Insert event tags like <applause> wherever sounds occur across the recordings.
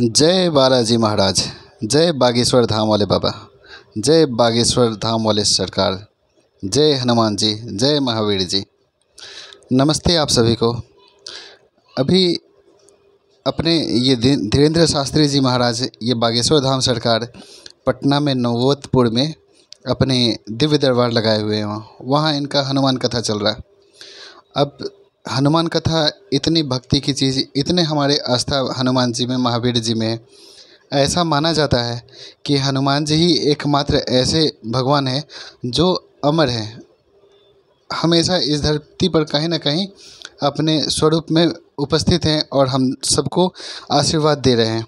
जय बालाजी महाराज जय बागेश्वर धाम वाले बाबा जय बागेश्वर धाम वाले सरकार जय हनुमान जी जय महावीर जी नमस्ते आप सभी को अभी अपने ये धीरेन्द्र शास्त्री जी महाराज ये बागेश्वर धाम सरकार पटना में नवोदपुर में अपने दिव्य दरबार लगाए हुए हैं वहाँ वहाँ इनका हनुमान कथा चल रहा है अब हनुमान कथा इतनी भक्ति की चीज़ इतने हमारे आस्था हनुमान जी में महावीर जी में ऐसा माना जाता है कि हनुमान जी ही एकमात्र ऐसे भगवान हैं जो अमर हैं हमेशा इस धरती पर कहीं ना कहीं अपने स्वरूप में उपस्थित हैं और हम सबको आशीर्वाद दे रहे हैं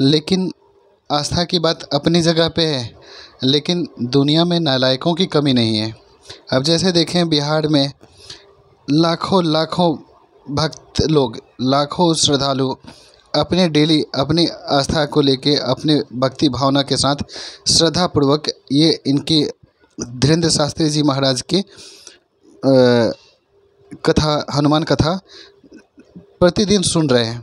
लेकिन आस्था की बात अपनी जगह पे है लेकिन दुनिया में नालायकों की कमी नहीं है अब जैसे देखें बिहार में लाखों लाखों भक्त लोग लाखों श्रद्धालु अपने डेली अपनी आस्था को लेके अपने भक्ति भावना के साथ श्रद्धापूर्वक ये इनके धीरेन्द्र शास्त्री जी महाराज के कथा हनुमान कथा प्रतिदिन सुन रहे हैं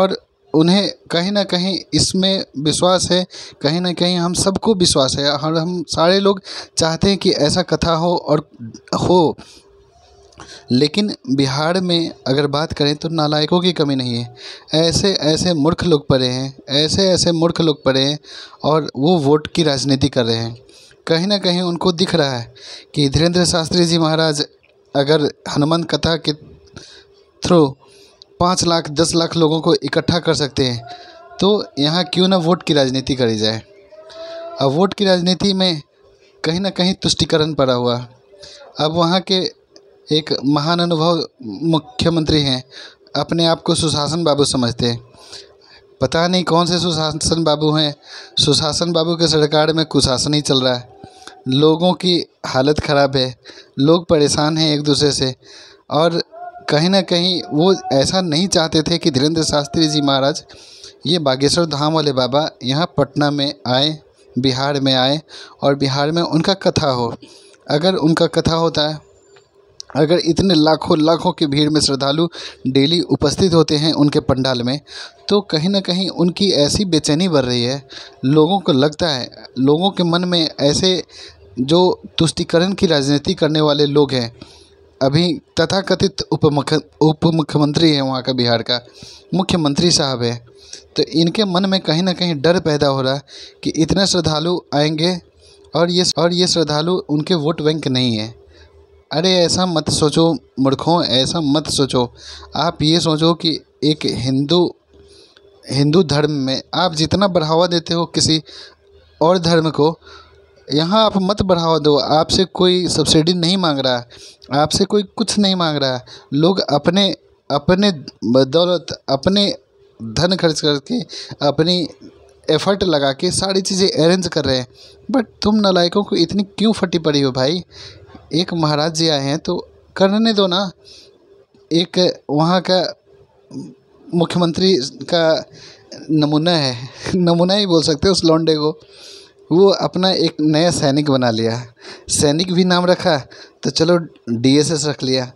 और उन्हें कहीं ना कहीं इसमें विश्वास है कहीं ना कहीं हम सबको विश्वास है और हम सारे लोग चाहते हैं कि ऐसा कथा हो और हो लेकिन बिहार में अगर बात करें तो नालायकों की कमी नहीं है ऐसे ऐसे मूर्ख लोग पड़े हैं ऐसे ऐसे मूर्ख लोग पड़े हैं और वो वोट की राजनीति कर रहे हैं कहीं ना कहीं उनको दिख रहा है कि धीरेन्द्र शास्त्री जी महाराज अगर हनुमान कथा के थ्रू पाँच लाख दस लाख लोगों को इकट्ठा कर सकते हैं तो यहाँ क्यों ना वोट की राजनीति करी जाए अब वोट की राजनीति में कहीं ना कहीं तुष्टिकरण पड़ा हुआ अब वहाँ के एक महान अनुभव मुख्यमंत्री हैं अपने आप को सुशासन बाबू समझते हैं पता नहीं कौन से सुशासन बाबू हैं सुशासन बाबू के सरकार में कुशासन ही चल रहा है लोगों की हालत ख़राब है लोग परेशान हैं एक दूसरे से और कहीं ना कहीं वो ऐसा नहीं चाहते थे कि धीरेन्द्र शास्त्री जी महाराज ये बागेश्वर धाम वाले बाबा यहाँ पटना में आए बिहार में आए और बिहार में उनका कथा हो अगर उनका कथा होता है अगर इतने लाखों लाखों की भीड़ में श्रद्धालु डेली उपस्थित होते हैं उनके पंडाल में तो कहीं ना कहीं उनकी ऐसी बेचैनी बढ़ रही है लोगों को लगता है लोगों के मन में ऐसे जो तुष्टिकरण की राजनीति करने वाले लोग हैं अभी तथाकथित उपमुख उप मुख्यमंत्री हैं वहाँ का बिहार का मुख्यमंत्री साहब है तो इनके मन में कहीं ना कहीं डर पैदा हो रहा है कि इतने श्रद्धालु आएंगे और ये और ये श्रद्धालु उनके वोट बैंक नहीं है अरे ऐसा मत सोचो मूर्खों ऐसा मत सोचो आप ये सोचो कि एक हिंदू हिंदू धर्म में आप जितना बढ़ावा देते हो किसी और धर्म को यहाँ आप मत बढ़ावा दो आपसे कोई सब्सिडी नहीं मांग रहा आपसे कोई कुछ नहीं मांग रहा लोग अपने अपने बदौलत अपने धन खर्च करके अपनी एफर्ट लगा के सारी चीज़ें अरेंज कर रहे हैं बट तुम नलायकों को इतनी क्यों फटी पड़ी हो भाई एक महाराज जी आए हैं तो करने दो ना एक वहाँ का मुख्यमंत्री का नमूना है <laughs> नमूना ही बोल सकते हैं उस लौंडे को वो अपना एक नया सैनिक बना लिया सैनिक भी नाम रखा तो चलो डीएसएस रख लिया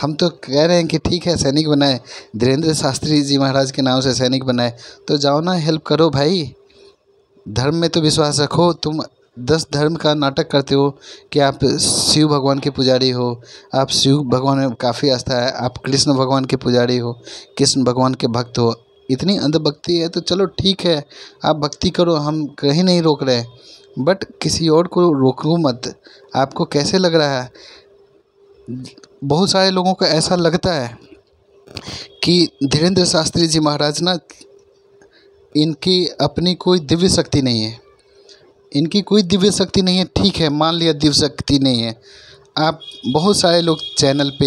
हम तो कह रहे हैं कि ठीक है सैनिक बनाए धीरेन्द्र शास्त्री जी महाराज के नाम से सैनिक बनाए तो जाओ ना हेल्प करो भाई धर्म में तो विश्वास रखो तुम दस धर्म का नाटक करते हो कि आप शिव भगवान के पुजारी हो आप शिव भगवान में काफ़ी आस्था है आप कृष्ण भगवान के पुजारी हो कृष्ण भगवान के भक्त हो इतनी अंधभक्ति है तो चलो ठीक है आप भक्ति करो हम कहीं नहीं रोक रहे बट किसी और को रोको मत आपको कैसे लग रहा है बहुत सारे लोगों को ऐसा लगता है कि धीरेन्द्र शास्त्री जी महाराज ना इनकी अपनी कोई दिव्य शक्ति नहीं है इनकी कोई दिव्य शक्ति नहीं है ठीक है मान लिया दिव्य शक्ति नहीं है आप बहुत सारे लोग चैनल पे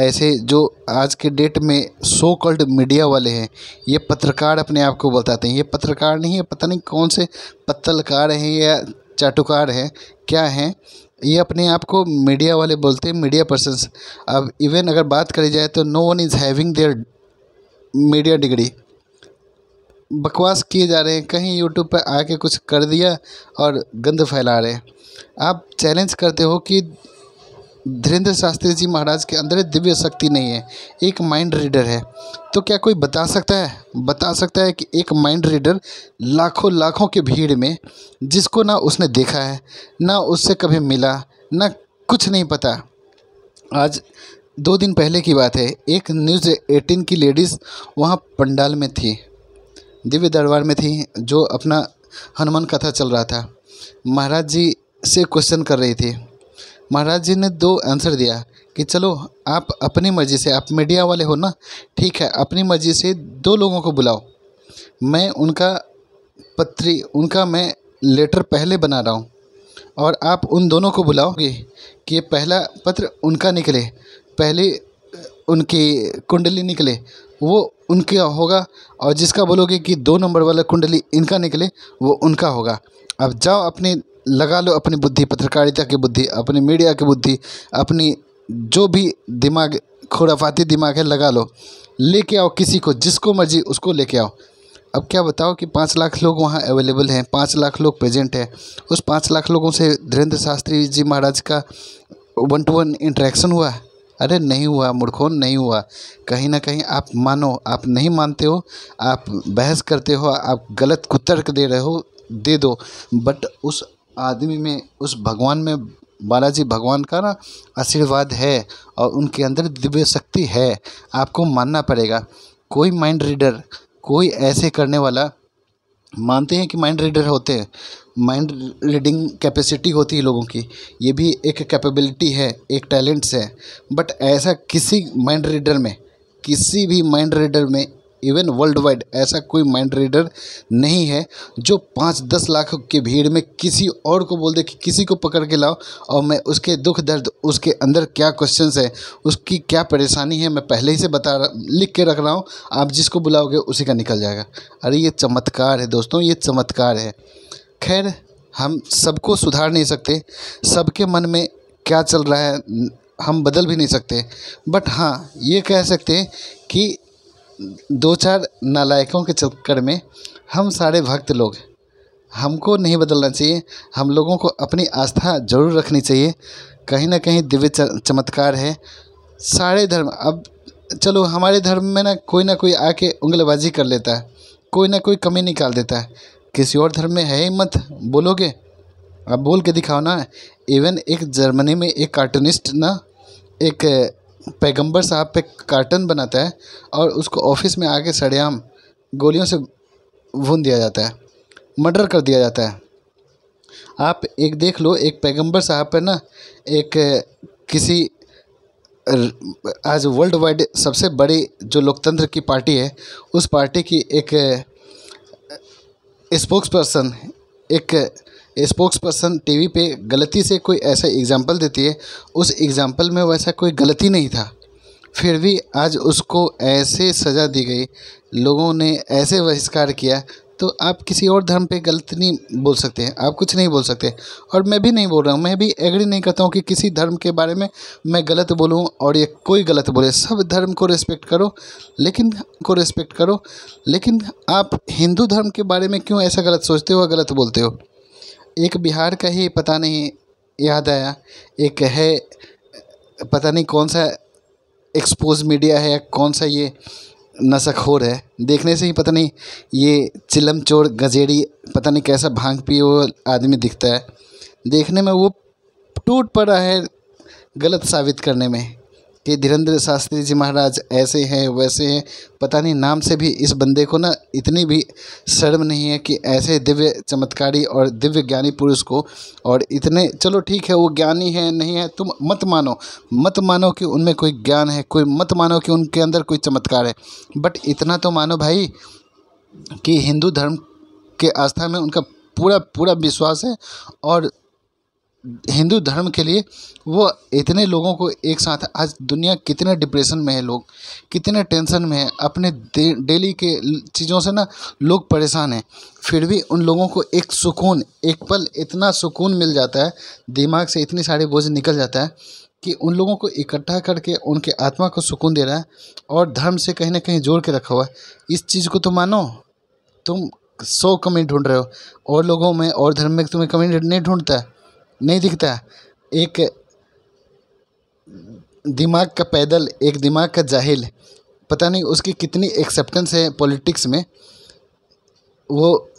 ऐसे जो आज के डेट में सो कॉल्ड मीडिया वाले हैं ये पत्रकार अपने आप को बताते हैं ये पत्रकार नहीं है पता नहीं कौन से पत्रकार हैं या चाटुकार हैं क्या हैं ये अपने आप को मीडिया वाले बोलते हैं मीडिया पर्सनस अब इवन अगर बात करी जाए तो no one is having their media degree बकवास किए जा रहे हैं कहीं यूट्यूब पर आके कुछ कर दिया और गंद फैला रहे हैं आप चैलेंज करते हो कि धीरेन्द्र शास्त्री जी महाराज के अंदर दिव्य शक्ति नहीं है एक माइंड रीडर है तो क्या कोई बता सकता है बता सकता है कि एक माइंड रीडर लाखों लाखों की भीड़ में जिसको ना उसने देखा है ना उससे कभी मिला ना कुछ नहीं पता आज दो दिन पहले की बात है एक न्यूज़ एटीन की लेडीज़ वहाँ पंडाल में थी दिव्य दरबार में थी जो अपना हनुमान कथा चल रहा था महाराज जी से क्वेश्चन कर रही थी महाराज जी ने दो आंसर दिया कि चलो आप अपनी मर्ज़ी से आप मीडिया वाले हो ना ठीक है अपनी मर्ज़ी से दो लोगों को बुलाओ मैं उनका पत्री उनका मैं लेटर पहले बना रहा हूँ और आप उन दोनों को बुलाओगे कि पहला पत्र उनका निकले पहले उनकी कुंडली निकले वो उनका होगा और जिसका बोलोगे कि दो नंबर वाला कुंडली इनका निकले वो उनका होगा अब जाओ अपने लगा लो अपनी बुद्धि पत्रकारिता की बुद्धि अपनी मीडिया की बुद्धि अपनी जो भी दिमाग खुराफाती दिमाग है लगा लो लेके आओ किसी को जिसको मर्जी उसको लेके आओ अब क्या बताओ कि पाँच लाख लोग वहाँ अवेलेबल हैं पाँच लाख लोग प्रेजेंट हैं उस पाँच लाख लोगों से धीरेन्द्र शास्त्री जी महाराज का वन टू वन इंटरेक्शन हुआ है अरे नहीं हुआ मूर्खों नहीं हुआ कहीं ना कहीं आप मानो आप नहीं मानते हो आप बहस करते हो आप गलत कुतर्क दे रहे हो दे दो बट उस आदमी में उस भगवान में बालाजी भगवान का ना आशीर्वाद है और उनके अंदर दिव्य शक्ति है आपको मानना पड़ेगा कोई माइंड रीडर कोई ऐसे करने वाला मानते हैं कि माइंड रीडर होते हैं माइंड रीडिंग कैपेसिटी होती है लोगों की ये भी एक कैपेबिलिटी है एक टैलेंट्स है बट ऐसा किसी माइंड रीडर में किसी भी माइंड रीडर में इवन वर्ल्ड वाइड ऐसा कोई माइंड रीडर नहीं है जो पाँच दस लाख के भीड़ में किसी और को बोल दे कि किसी को पकड़ के लाओ और मैं उसके दुख दर्द उसके अंदर क्या क्वेश्चंस है उसकी क्या परेशानी है मैं पहले ही से बता रहा लिख के रख रहा हूँ आप जिसको बुलाओगे उसी का निकल जाएगा अरे ये चमत्कार है दोस्तों ये चमत्कार है खैर हम सबको सुधार नहीं सकते सबके मन में क्या चल रहा है हम बदल भी नहीं सकते बट हाँ ये कह सकते हैं कि दो चार नालायकों के चक्कर में हम सारे भक्त लोग हमको नहीं बदलना चाहिए हम लोगों को अपनी आस्था जरूर रखनी चाहिए कहीं ना कहीं दिव्य चमत्कार है सारे धर्म अब चलो हमारे धर्म में ना कोई ना कोई आके उंगलबाजी कर लेता है कोई ना कोई कमी निकाल देता है किसी और धर्म में है ही मत बोलोगे अब बोल के दिखाओ ना इवन एक जर्मनी में एक कार्टूनिस्ट ना एक पैगंबर साहब पे कार्टन बनाता है और उसको ऑफिस में आके सड़ेआम गोलियों से भून दिया जाता है मर्डर कर दिया जाता है आप एक देख लो एक पैगंबर साहब पे ना एक किसी आज वर्ल्ड वाइड सबसे बड़ी जो लोकतंत्र की पार्टी है उस पार्टी की एक स्पोक्स पर्सन एक स्पोक्स पर्सन टी पे गलती से कोई ऐसा एग्ज़ाम्पल देती है उस एग्ज़ाम्पल में वैसा कोई गलती नहीं था फिर भी आज उसको ऐसे सज़ा दी गई लोगों ने ऐसे बहिष्कार किया तो आप किसी और धर्म पे गलत नहीं बोल सकते हैं आप कुछ नहीं बोल सकते और मैं भी नहीं बोल रहा हूँ मैं भी एग्री नहीं करता हूँ कि किसी धर्म के बारे में मैं गलत बोलूँ और ये कोई गलत बोले सब धर्म को रिस्पेक्ट करो लेकिन को रिस्पेक्ट करो लेकिन आप हिंदू धर्म के बारे में क्यों ऐसा गलत सोचते हो गलत बोलते हो एक बिहार का ही पता नहीं याद आया एक है पता नहीं कौन सा एक्सपोज मीडिया है या कौन सा ये नशाखोर है देखने से ही पता नहीं ये चिलम चोर गजेड़ी पता नहीं कैसा भांग पी वो आदमी दिखता है देखने में वो टूट पड़ा है गलत साबित करने में कि धीरेन्द्र शास्त्री जी महाराज ऐसे हैं वैसे हैं पता नहीं नाम से भी इस बंदे को ना इतनी भी शर्म नहीं है कि ऐसे दिव्य चमत्कारी और दिव्य ज्ञानी पुरुष को और इतने चलो ठीक है वो ज्ञानी है नहीं है तुम मत मानो मत मानो कि उनमें कोई ज्ञान है कोई मत मानो कि उनके अंदर कोई चमत्कार है बट इतना तो मानो भाई कि हिंदू धर्म के आस्था में उनका पूरा पूरा विश्वास है और हिंदू धर्म के लिए वो इतने लोगों को एक साथ आज दुनिया कितने डिप्रेशन में है लोग कितने टेंशन में है अपने डेली के चीज़ों से ना लोग परेशान हैं फिर भी उन लोगों को एक सुकून एक पल इतना सुकून मिल जाता है दिमाग से इतनी सारी बोझ निकल जाता है कि उन लोगों को इकट्ठा करके उनके आत्मा को सुकून दे रहा है और धर्म से कहीं ना कहीं जोड़ के रखा हुआ है इस चीज़ को तो मानो तुम सौ कमी ढूंढ रहे हो और लोगों में और धर्म में तुम्हें कमी नहीं ढूंढता है नहीं दिखता एक दिमाग का पैदल एक दिमाग का जाहिल पता नहीं उसकी कितनी एक्सेप्टेंस है पॉलिटिक्स में वो